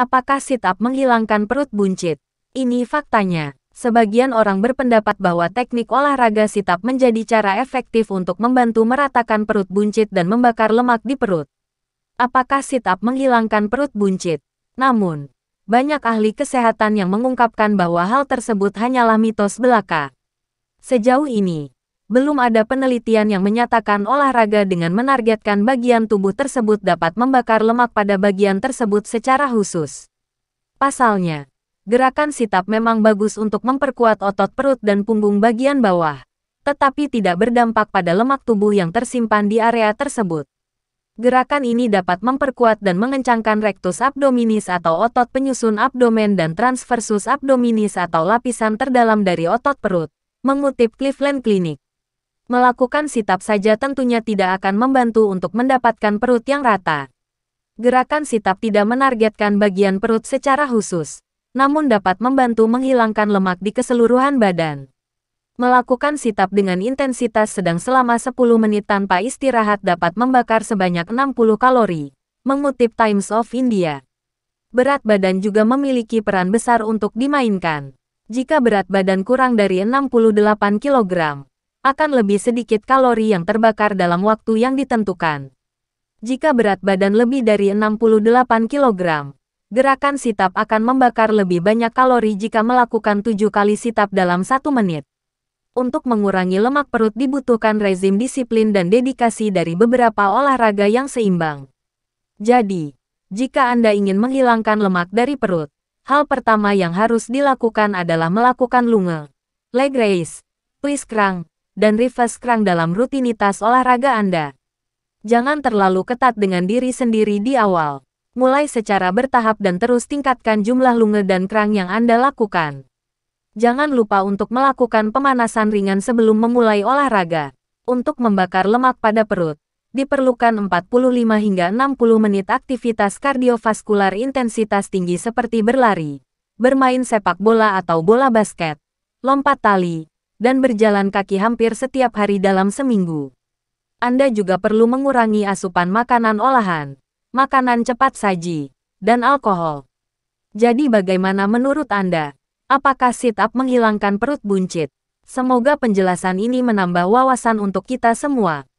Apakah sit-up menghilangkan perut buncit? Ini faktanya. Sebagian orang berpendapat bahwa teknik olahraga sit-up menjadi cara efektif untuk membantu meratakan perut buncit dan membakar lemak di perut. Apakah sit-up menghilangkan perut buncit? Namun, banyak ahli kesehatan yang mengungkapkan bahwa hal tersebut hanyalah mitos belaka. Sejauh ini, belum ada penelitian yang menyatakan olahraga dengan menargetkan bagian tubuh tersebut dapat membakar lemak pada bagian tersebut secara khusus. Pasalnya, gerakan sitap memang bagus untuk memperkuat otot perut dan punggung bagian bawah, tetapi tidak berdampak pada lemak tubuh yang tersimpan di area tersebut. Gerakan ini dapat memperkuat dan mengencangkan rectus abdominis atau otot penyusun abdomen dan transversus abdominis atau lapisan terdalam dari otot perut, mengutip Cleveland Clinic. Melakukan sitap saja tentunya tidak akan membantu untuk mendapatkan perut yang rata. Gerakan sitap tidak menargetkan bagian perut secara khusus, namun dapat membantu menghilangkan lemak di keseluruhan badan. Melakukan sitap dengan intensitas sedang selama 10 menit tanpa istirahat dapat membakar sebanyak 60 kalori, mengutip Times of India. Berat badan juga memiliki peran besar untuk dimainkan. Jika berat badan kurang dari 68 kg, akan lebih sedikit kalori yang terbakar dalam waktu yang ditentukan. Jika berat badan lebih dari 68 kg, gerakan sitap akan membakar lebih banyak kalori jika melakukan 7 kali sitap dalam 1 menit. Untuk mengurangi lemak perut dibutuhkan rezim disiplin dan dedikasi dari beberapa olahraga yang seimbang. Jadi, jika Anda ingin menghilangkan lemak dari perut, hal pertama yang harus dilakukan adalah melakukan lunge, leg raise, twist crank, dan reverse crank dalam rutinitas olahraga Anda. Jangan terlalu ketat dengan diri sendiri di awal. Mulai secara bertahap dan terus tingkatkan jumlah lunge dan krang yang Anda lakukan. Jangan lupa untuk melakukan pemanasan ringan sebelum memulai olahraga. Untuk membakar lemak pada perut, diperlukan 45 hingga 60 menit aktivitas kardiovaskular intensitas tinggi seperti berlari, bermain sepak bola atau bola basket, lompat tali, dan berjalan kaki hampir setiap hari dalam seminggu. Anda juga perlu mengurangi asupan makanan olahan, makanan cepat saji, dan alkohol. Jadi bagaimana menurut Anda? Apakah sit-up menghilangkan perut buncit? Semoga penjelasan ini menambah wawasan untuk kita semua.